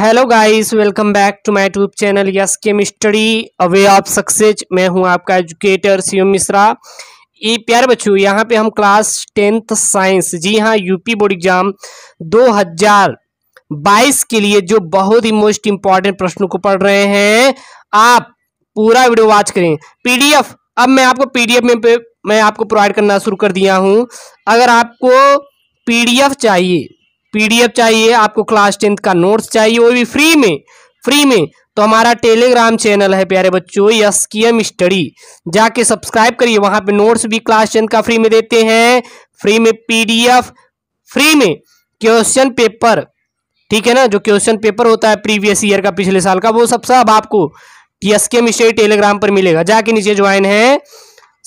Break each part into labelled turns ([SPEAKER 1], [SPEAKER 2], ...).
[SPEAKER 1] hello guys welcome back to my tube channel yes chemistry a way of success मैं हूं आपका educator CM Mishra ये प्यारे बच्चों यहां पे हम क्लास टेंथ साइंस जी हां यूपी बोर्ड एग्जाम 2022 के लिए जो बहुत ही मोस्ट इम्पॉर्टेंट प्रश्नों को पढ़ रहे हैं आप पूरा वीडियो वॉच करें पी अब मैं आपको पी में मैं आपको प्रोवाइड करना शुरू कर दिया हूँ अगर आपको पी चाहिए पीडीएफ चाहिए आपको क्लास टेंथ का नोट्स चाहिए वो भी फ्री में फ्री में तो हमारा टेलीग्राम चैनल है प्यारे बच्चों यस की एम स्टडी जाके सब्सक्राइब करिए वहां पे नोट्स भी क्लास टेंथ का फ्री में देते हैं फ्री में पीडीएफ फ्री में क्वेश्चन पेपर ठीक है ना जो क्वेश्चन पेपर होता है प्रीवियस ईयर का पिछले साल का वो सब सब आपको यस के एम स्टडी टेलीग्राम पर मिलेगा जाके नीचे ज्वाइन है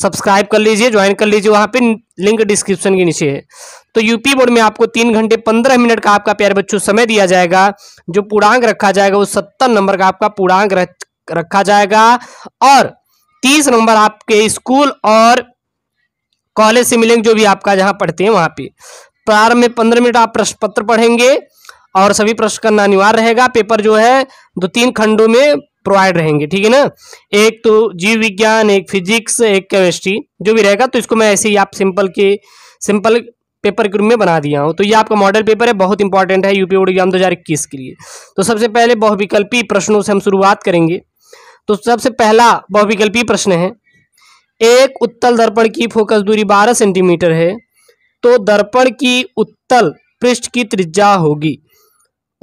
[SPEAKER 1] सब्सक्राइब कर लीजिए ज्वाइन कर लीजिए वहाँ पे लिंक डिस्क्रिप्शन के नीचे है तो यूपी बोर्ड में आपको तीन घंटे पंद्रह मिनट का आपका प्यारे बच्चों समय दिया जाएगा जो पूर्णांक रखा जाएगा वो सत्तर नंबर का आपका पूर्णांक रखा जाएगा और तीस नंबर आपके स्कूल और कॉलेज से मिलेंगे जो भी आपका जहाँ पढ़ते हैं वहाँ पे प्रारंभ में पंद्रह मिनट आप प्रश्न पत्र पढ़ेंगे और सभी प्रश्न करना अनिवार्य रहेगा पेपर जो है दो तीन खंडों में प्रोवाइड रहेंगे ठीक है ना एक तो जीव विज्ञान एक फिजिक्स एक केमिस्ट्री जो भी रहेगा तो इसको मैं ऐसे ही आप सिंपल के सिंपल पेपर के रूप में बना दिया हूँ तो ये आपका मॉडल पेपर है बहुत इंपॉर्टेंट है यूपी बोर्ड एग्जाम दो के लिए तो सबसे पहले बहुविकल्पी प्रश्नों से हम शुरुआत करेंगे तो सबसे पहला बहुविकल्पी प्रश्न है एक उत्तल दर्पण की फोकस दूरी 12 सेंटीमीटर है तो दर्पण की उत्तल पृष्ठ की त्रिज्या होगी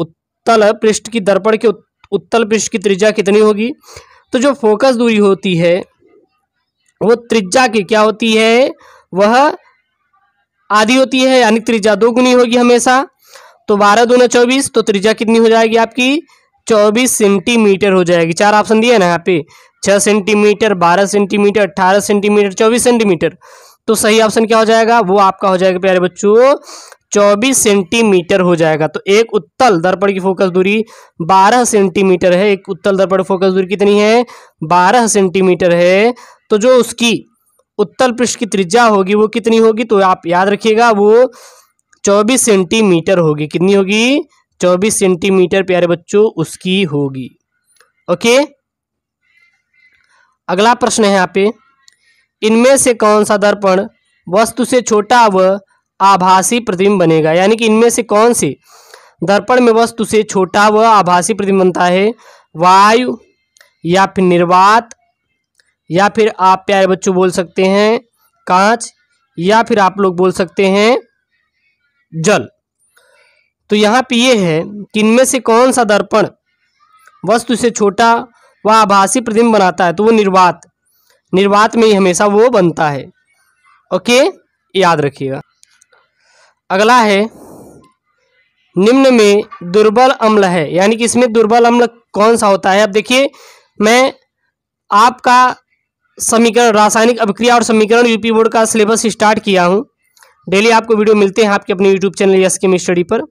[SPEAKER 1] उत्तल पृष्ठ की दर्पण के उत्तल पृष्ठ की त्रिज्या कितनी होगी तो जो फोकस दूरी होती है वो त्रिज्या की क्या होती है वह आधी होती है यानी त्रिज्या दो गुनी होगी हमेशा तो बारह दो चौबीस तो त्रिज्या कितनी हो जाएगी आपकी चौबीस सेंटीमीटर हो जाएगी चार ऑप्शन दिए ना यहाँ पे छः सेंटीमीटर बारह सेंटीमीटर अट्ठारह सेंटीमीटर चौबीस सेंटीमीटर तो सही ऑप्शन क्या हो जाएगा वो आपका हो जाएगा प्यारे बच्चों चौबीस सेंटीमीटर हो जाएगा तो एक उत्तल दर्पण की फोकस दूरी बारह सेंटीमीटर है एक उत्तल दर्पण फोकस दूरी कितनी है बारह सेंटीमीटर है तो जो उसकी उत्तल पृष्ठ की त्रिज्या होगी वो कितनी होगी तो आप याद रखिएगा वो चौबीस सेंटीमीटर होगी कितनी होगी चौबीस सेंटीमीटर प्यारे बच्चों उसकी होगी ओके अगला प्रश्न है यहाँ पे इनमें से कौन सा दर्पण वस्तु से छोटा व आभासी प्रतिबिंब बनेगा यानी कि इनमें से कौन सी दर्पण में वस्तु से छोटा व आभासी प्रतिबिंब बनता है वायु या फिर निर्वात या फिर आप प्यारे बच्चों बोल सकते हैं कांच या फिर आप लोग बोल सकते हैं जल तो यहाँ पे ये है कि इनमें से कौन सा दर्पण वस्तु से छोटा व आभासी प्रतिबिंब बनाता है तो वो निर्वात निर्वात में ही हमेशा वो बनता है ओके याद रखिएगा अगला है निम्न में दुर्बल अम्ल है यानी कि इसमें दुर्बल अम्ल कौन सा होता है अब देखिए मैं आपका समीकरण रासायनिक अभिक्रिया और समीकरण यूपी बोर्ड का सिलेबस स्टार्ट किया हूँ डेली आपको वीडियो मिलते हैं आपके अपने YouTube channel yes chem study पर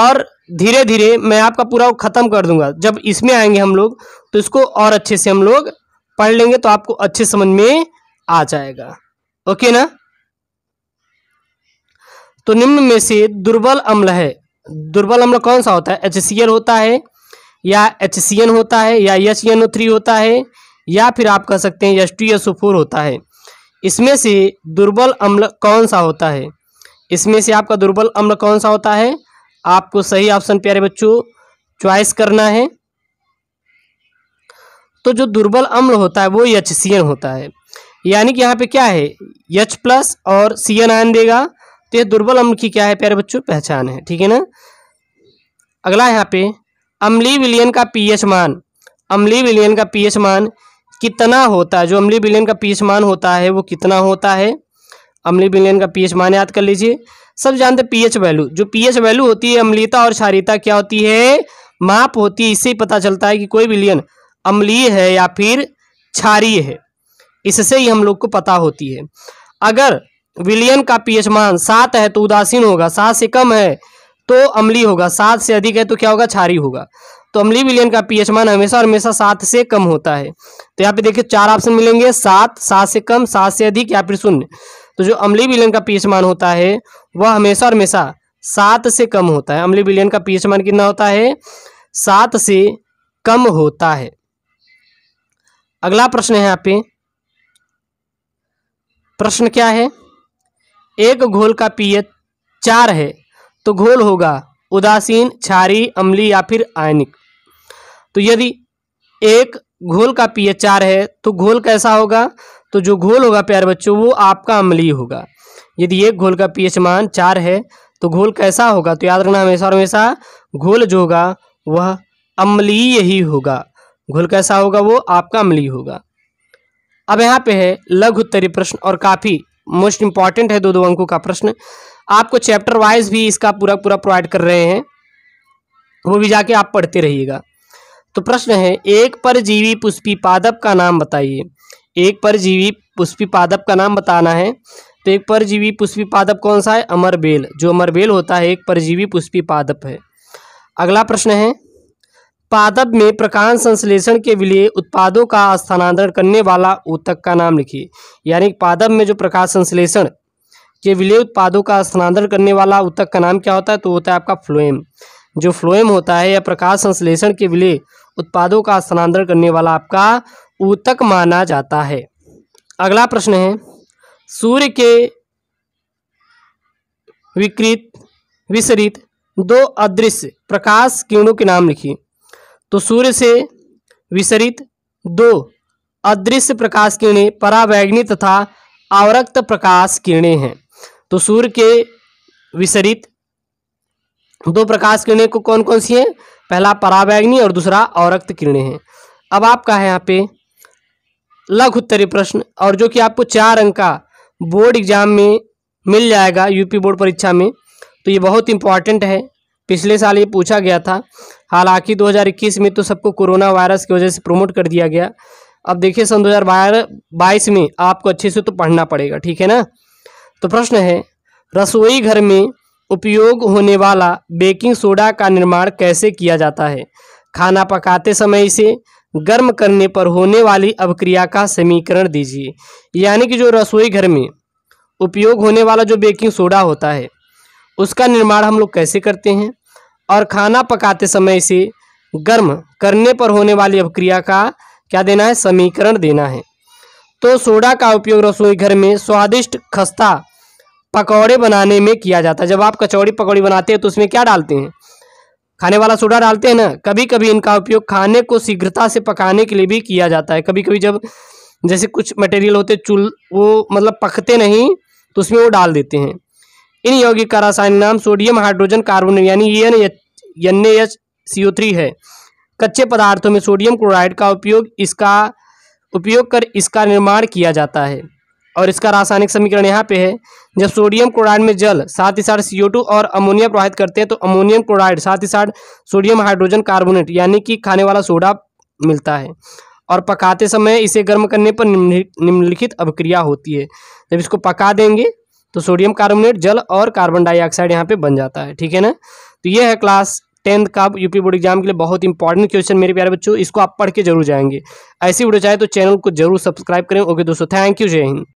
[SPEAKER 1] और धीरे धीरे मैं आपका पूरा ख़त्म कर दूंगा जब इसमें आएंगे हम लोग तो इसको और अच्छे से हम लोग पढ़ लेंगे तो आपको अच्छे समझ में आ जाएगा ओके ना तो निम्न में से दुर्बल अम्ल है दुर्बल अम्ल कौन सा होता है एच होता है या एच होता है या एच होता है या फिर आप कह सकते हैं टू फोर होता है इसमें से दुर्बल अम्ल कौन सा होता है इसमें से आपका दुर्बल अम्ल कौन सा होता है आपको सही ऑप्शन प्यारे बच्चों च्वाइस करना है तो जो दुर्बल अम्ल होता है वो एच होता है यानी कि यहाँ पे क्या है एच प्लस और सी एन आयन देगा तो यह दुर्बल अम्ल की क्या है प्यारे बच्चों पहचान है ठीक है ना अगला यहाँ पे अम्ली विलियन का पीएच मान अम्ली विलियन का पीएच मान कितना होता है जो अम्ली विलियन का पीएच मान होता है वो कितना होता है अम्ली विलियन का पीएच मान याद कर लीजिए सब जानते पीएच वैल्यू जो पीएच वैल्यू होती है अम्लीता और क्षारिता क्या होती है माप होती है इससे ही पता चलता है कि कोई विलियन अम्लीय है या फिर क्षारीय है इससे ही हम लोग को पता होती है अगर विलियन का पीएच मान सात है तो उदासीन होगा सात से कम है तो अम्ली होगा सात से अधिक है तो क्या होगा छारी होगा तो अम्ली विलियन का पीएच मान हमेशा हमेशा सात से कम होता है तो यहाँ पे देखिए चार ऑप्शन मिलेंगे सात सात से कम सात से अधिक या फिर शून्य तो जो अम्ली विलियन का पीएच मान होता है वह हमेशा और हमेशा सात से कम होता है अम्ली विलियन का पीएच मान कितना होता है सात से कम होता है अगला प्रश्न है यहाँ पे प्रश्न क्या है एक घोल का पीएच चार है तो घोल होगा उदासीन छारी अम्ली या फिर आयनिक तो यदि एक घोल का पीएच चार है तो घोल कैसा होगा तो जो घोल होगा प्यारे बच्चों वो आपका अम्ली होगा यदि एक घोल का पीएच मान चार है तो घोल कैसा होगा तो याद रखना हमेशा और हमेशा घोल जो होगा वह अम्लीय ही होगा घोल कैसा होगा वो आपका अम्ली होगा अब यहाँ पे है लघु उत्तरीय प्रश्न और काफ़ी मोस्ट इंपॉर्टेंट है दो दो अंकों का प्रश्न आपको चैप्टर वाइज भी इसका पूरा पूरा प्रोवाइड कर रहे हैं वो भी जाके आप पढ़ते रहिएगा तो प्रश्न है एक परजीवी पुष्पी पादप का नाम बताइए एक परजीवी पुष्पी पादप का नाम बताना है तो एक परजीवी पुष्पी पादप कौन सा है अमरबेल जो अमरबेल होता है एक परजीवी पुष्पी पादप है अगला प्रश्न है पादप में प्रकाश संश्लेषण के लिए उत्पादों का स्थानांतरण करने वाला ऊतक का नाम लिखिए यानी पादप में जो प्रकाश संश्लेषण के विलय उत्पादों का स्थानांतरण करने वाला ऊतक का नाम क्या होता है तो होता है आपका फ्लोएम जो फ्लोएम होता है या प्रकाश संश्लेषण के विलय उत्पादों का स्थानांतरण करने वाला आपका ऊतक माना जाता है अगला प्रश्न है सूर्य के विकृत विसरित दो अदृश्य प्रकाश किरणों के नाम लिखिए तो सूर्य से विसरित दो अदृश्य प्रकाश किरणें परावैग्नि तथा आवरक्त प्रकाश किरणें हैं तो सूर्य के विसरित दो प्रकाश किरणें को कौन कौन सी हैं पहला परावैग्नि और दूसरा अवरक्त किरणें हैं अब आपका है यहाँ पे लघु उत्तरीय प्रश्न और जो कि आपको चार अंक का बोर्ड एग्जाम में मिल जाएगा यूपी बोर्ड परीक्षा में तो ये बहुत इंपॉर्टेंट है पिछले साल ये पूछा गया था हालांकि 2021 में तो सबको कोरोना वायरस की वजह से प्रमोट कर दिया गया अब देखिए सन दो में आपको अच्छे से तो पढ़ना पड़ेगा ठीक है ना तो प्रश्न है रसोई घर में उपयोग होने वाला बेकिंग सोडा का निर्माण कैसे किया जाता है खाना पकाते समय इसे गर्म करने पर होने वाली अवक्रिया का समीकरण दीजिए यानी कि जो रसोई घर में उपयोग होने वाला जो बेकिंग सोडा होता है उसका निर्माण हम लोग कैसे करते हैं और खाना पकाते समय इसे गर्म करने पर होने वाली अभिक्रिया का क्या देना है समीकरण देना है तो सोडा का उपयोग रसोई घर में स्वादिष्ट खस्ता पकौड़े बनाने में किया जाता है जब आप कचौड़ी पकौड़ी बनाते हैं तो उसमें क्या डालते हैं खाने वाला सोडा डालते हैं ना कभी कभी इनका उपयोग खाने को शीघ्रता से पकाने के लिए भी किया जाता है कभी कभी जब जैसे कुछ मटेरियल होते चूल वो मतलब पकते नहीं तो उसमें वो डाल देते हैं इन यौगिक का रासायनिक नाम सोडियम हाइड्रोजन कार्बन यानी एन एच सी थ्री है कच्चे पदार्थों में सोडियम क्लोराइड का उपयोग इसका उपयोग कर इसका निर्माण किया जाता है और इसका रासायनिक समीकरण यहाँ पे है जब सोडियम क्लोराइड में जल साथ ही साथ टू और अमोनिया प्रवाहित करते हैं तो अमोनियम क्लोराइड साथ ही साथ सोडियम हाइड्रोजन कार्बोनेट यानी कि खाने वाला सोडा मिलता है और पकाते समय इसे गर्म करने पर निम्नलिखित अभिक्रिया होती है जब इसको पका देंगे तो सोडियम कार्बोनेट जल और कार्बन डाइऑक्साइड यहाँ पे बन जाता है ठीक है ना तो ये है क्लास टेंथ का यूपी बोर्ड एग्जाम के लिए बहुत इंपॉर्टेंट क्वेश्चन मेरे प्यारे बच्चों इसको आप पढ़ के जरूर जाएंगे ऐसी वीडियो चाहे तो चैनल को जरूर सब्सक्राइब करें ओके दोस्तों थैंक यू जय हिंद